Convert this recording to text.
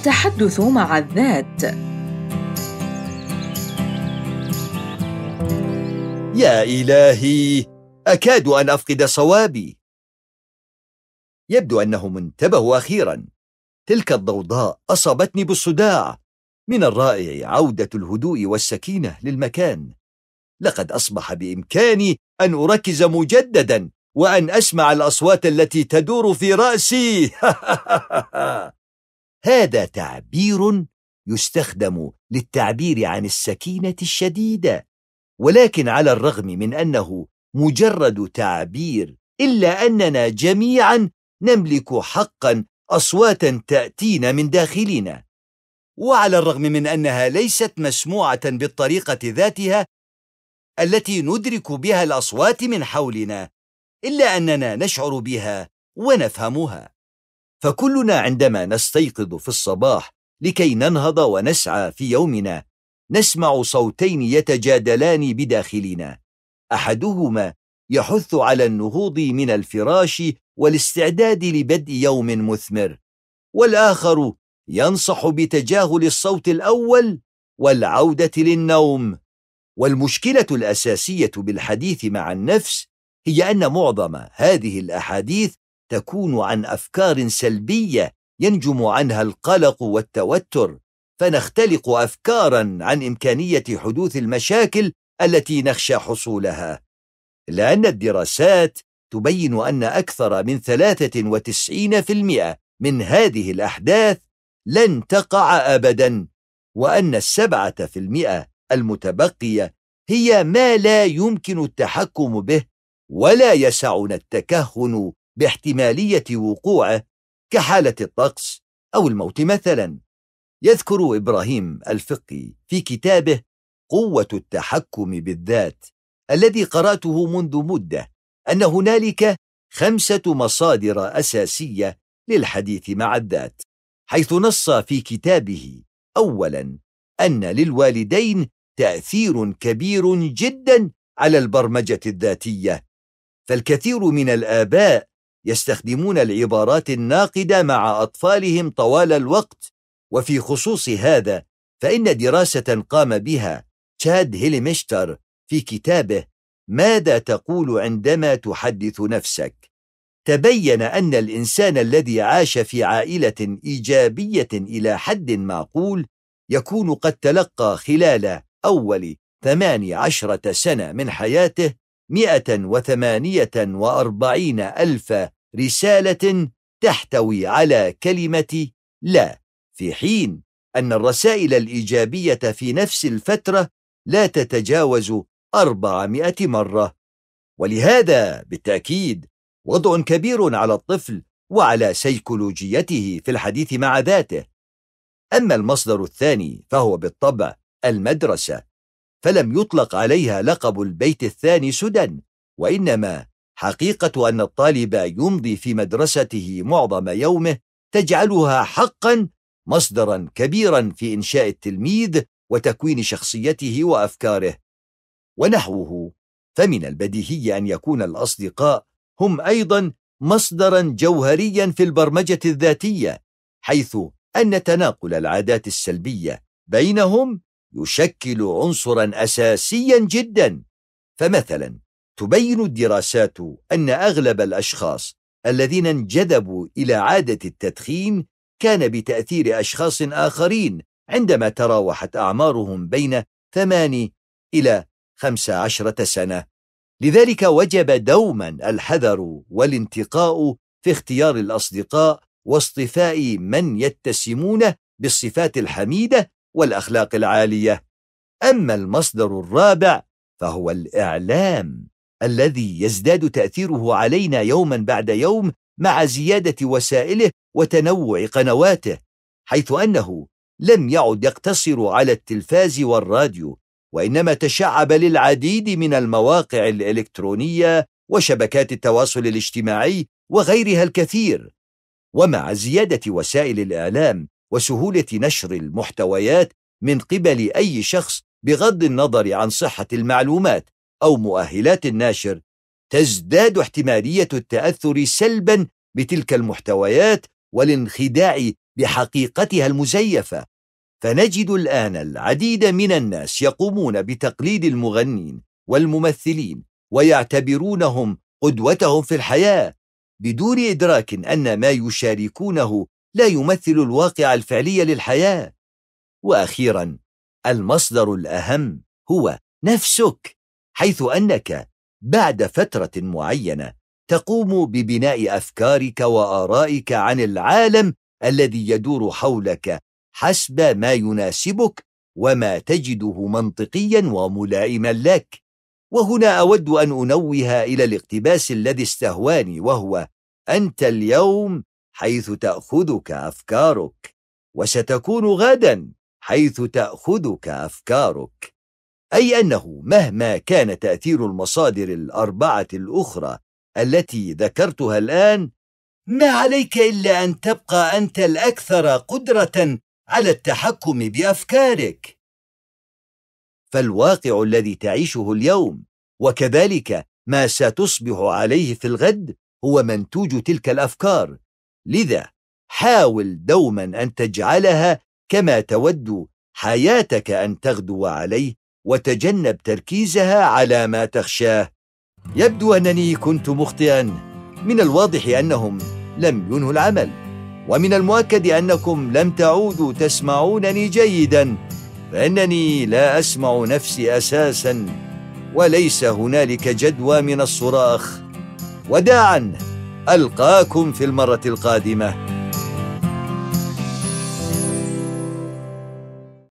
التحدث مع الذات يا إلهي أكاد أن أفقد صوابي يبدو أنهم انتبهوا أخيرا تلك الضوضاء أصابتني بالصداع من الرائع عودة الهدوء والسكينة للمكان لقد أصبح بإمكاني أن أركز مجددا وأن أسمع الأصوات التي تدور في رأسي هذا تعبير يستخدم للتعبير عن السكينة الشديدة ولكن على الرغم من أنه مجرد تعبير إلا أننا جميعا نملك حقا أصواتا تأتينا من داخلنا وعلى الرغم من أنها ليست مسموعة بالطريقة ذاتها التي ندرك بها الأصوات من حولنا إلا أننا نشعر بها ونفهمها فكلنا عندما نستيقظ في الصباح لكي ننهض ونسعى في يومنا نسمع صوتين يتجادلان بداخلنا احدهما يحث على النهوض من الفراش والاستعداد لبدء يوم مثمر والاخر ينصح بتجاهل الصوت الاول والعوده للنوم والمشكله الاساسيه بالحديث مع النفس هي ان معظم هذه الاحاديث تكون عن افكار سلبيه ينجم عنها القلق والتوتر فنختلق افكارا عن امكانيه حدوث المشاكل التي نخشى حصولها الا ان الدراسات تبين ان اكثر من 93% من هذه الاحداث لن تقع ابدا وان السبعه في المئه المتبقيه هي ما لا يمكن التحكم به ولا يسعنا التكهن باحتمالية وقوعه كحالة الطقس أو الموت مثلا يذكر إبراهيم الفقي في كتابه قوة التحكم بالذات الذي قرأته منذ مدة أن هنالك خمسة مصادر أساسية للحديث مع الذات حيث نص في كتابه أولا أن للوالدين تأثير كبير جدا على البرمجة الذاتية فالكثير من الآباء يستخدمون العبارات الناقدة مع أطفالهم طوال الوقت وفي خصوص هذا فإن دراسة قام بها تشاد هيليمشتر في كتابه ماذا تقول عندما تحدث نفسك تبين أن الإنسان الذي عاش في عائلة إيجابية إلى حد معقول يكون قد تلقى خلال أول ثماني عشرة سنة من حياته مئة وثمانية وأربعين ألف رسالة تحتوي على كلمة لا في حين أن الرسائل الإيجابية في نفس الفترة لا تتجاوز أربعمائة مرة ولهذا بالتأكيد وضع كبير على الطفل وعلى سيكولوجيته في الحديث مع ذاته أما المصدر الثاني فهو بالطبع المدرسة فلم يطلق عليها لقب البيت الثاني سدى وإنما حقيقة أن الطالب يمضي في مدرسته معظم يومه تجعلها حقا مصدرا كبيرا في إنشاء التلميذ وتكوين شخصيته وأفكاره ونحوه فمن البديهي أن يكون الأصدقاء هم أيضا مصدرا جوهريا في البرمجة الذاتية حيث أن تناقل العادات السلبية بينهم يشكل عنصرا أساسيا جدا فمثلا تبين الدراسات أن أغلب الأشخاص الذين انجذبوا إلى عادة التدخين كان بتأثير أشخاص آخرين عندما تراوحت أعمارهم بين 8 إلى 15 سنة لذلك وجب دوما الحذر والانتقاء في اختيار الأصدقاء واصطفاء من يتسمون بالصفات الحميدة والأخلاق العالية أما المصدر الرابع فهو الإعلام الذي يزداد تأثيره علينا يوما بعد يوم مع زيادة وسائله وتنوع قنواته حيث أنه لم يعد يقتصر على التلفاز والراديو وإنما تشعب للعديد من المواقع الإلكترونية وشبكات التواصل الاجتماعي وغيرها الكثير ومع زيادة وسائل الإعلام وسهولة نشر المحتويات من قبل أي شخص بغض النظر عن صحة المعلومات أو مؤهلات الناشر تزداد احتمالية التأثر سلبا بتلك المحتويات والانخداع بحقيقتها المزيفة فنجد الآن العديد من الناس يقومون بتقليد المغنين والممثلين ويعتبرونهم قدوتهم في الحياة بدون إدراك أن ما يشاركونه لا يمثل الواقع الفعلي للحياة وأخيرا المصدر الأهم هو نفسك حيث أنك بعد فترة معينة تقوم ببناء أفكارك وآرائك عن العالم الذي يدور حولك حسب ما يناسبك وما تجده منطقيا وملائما لك وهنا أود أن أنوه إلى الاقتباس الذي استهواني وهو أنت اليوم حيث تأخذك أفكارك وستكون غدا حيث تأخذك أفكارك أي أنه مهما كان تأثير المصادر الأربعة الأخرى التي ذكرتها الآن ما عليك إلا أن تبقى أنت الأكثر قدرة على التحكم بأفكارك فالواقع الذي تعيشه اليوم وكذلك ما ستصبح عليه في الغد هو منتوج تلك الأفكار لذا حاول دوما أن تجعلها كما تود حياتك أن تغدو عليه وتجنب تركيزها على ما تخشاه يبدو أنني كنت مخطئا من الواضح أنهم لم ينهوا العمل ومن المؤكد أنكم لم تعودوا تسمعونني جيدا فإنني لا أسمع نفسي أساسا وليس هنالك جدوى من الصراخ وداعا ألقاكم في المرة القادمة